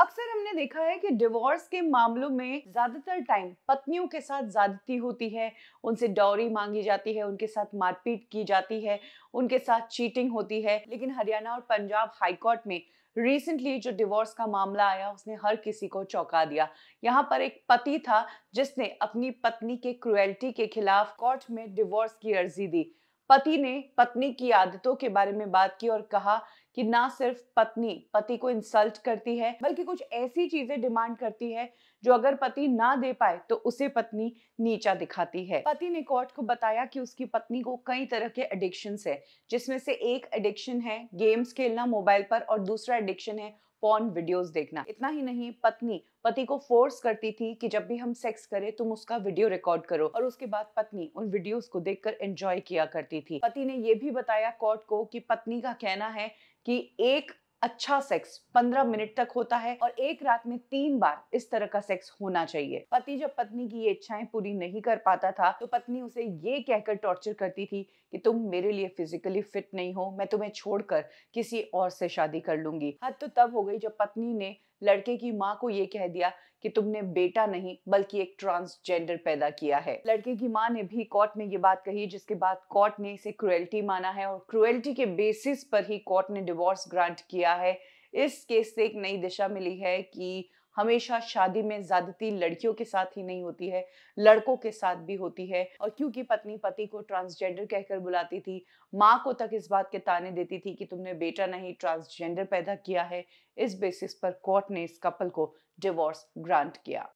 अक्सर हमने देखा है कि डिवोर्स के मामलों में ज्यादातर टाइम पत्नियों के साथ ज्यादती होती है उनसे डॉरी मांगी जाती है उनके साथ मारपीट की जाती है उनके साथ चीटिंग होती है लेकिन हरियाणा और पंजाब हाईकोर्ट में रिसेंटली जो डिवोर्स का मामला आया उसने हर किसी को चौंका दिया यहाँ पर एक पति था जिसने अपनी पत्नी के क्रुएल्टी के खिलाफ कोर्ट में डिवोर्स की अर्जी दी पति ने पत्नी की आदतों के बारे में बात की और कहा कि ना सिर्फ पत्नी पति को इंसल्ट करती है बल्कि कुछ ऐसी चीजें डिमांड करती है जो अगर पति ना दे पाए तो उसे पत्नी नीचा दिखाती है पति ने कोर्ट को बताया कि उसकी पत्नी को कई तरह के एडिक्शन है जिसमें से एक एडिक्शन है गेम्स खेलना मोबाइल पर और दूसरा एडिक्शन है पॉन वीडियोस देखना इतना ही नहीं पत्नी पति को फोर्स करती थी कि जब भी हम सेक्स करें तुम उसका वीडियो रिकॉर्ड करो और उसके बाद पत्नी उन वीडियोस को देखकर एंजॉय किया करती थी पति ने यह भी बताया कोर्ट को कि पत्नी का कहना है कि एक अच्छा सेक्स 15 मिनट तक होता है और एक रात में तीन बार इस तरह का सेक्स होना चाहिए पति जब पत्नी की ये इच्छाएं पूरी नहीं कर पाता था तो पत्नी उसे ये कहकर टॉर्चर करती थी कि तुम मेरे लिए फिजिकली फिट नहीं हो मैं तुम्हें छोड़कर किसी और से शादी कर लूंगी हद तो तब हो गई जब पत्नी ने लड़के की माँ को ये कह दिया कि तुमने बेटा नहीं बल्कि एक ट्रांसजेंडर पैदा किया है लड़के की माँ ने भी कोर्ट में ये बात कही जिसके बाद कोर्ट ने इसे क्रुएल्टी माना है और क्रुएल्टी के बेसिस पर ही कोर्ट ने डिवोर्स ग्रांट किया है इस केस से एक नई दिशा मिली है कि हमेशा शादी में ज्यादती लड़कियों के साथ ही नहीं होती है लड़कों के साथ भी होती है और क्योंकि पत्नी पति को ट्रांसजेंडर कहकर बुलाती थी माँ को तक इस बात के ताने देती थी कि तुमने बेटा नहीं ट्रांसजेंडर पैदा किया है इस बेसिस पर कोर्ट ने इस कपल को डिवोर्स ग्रांट किया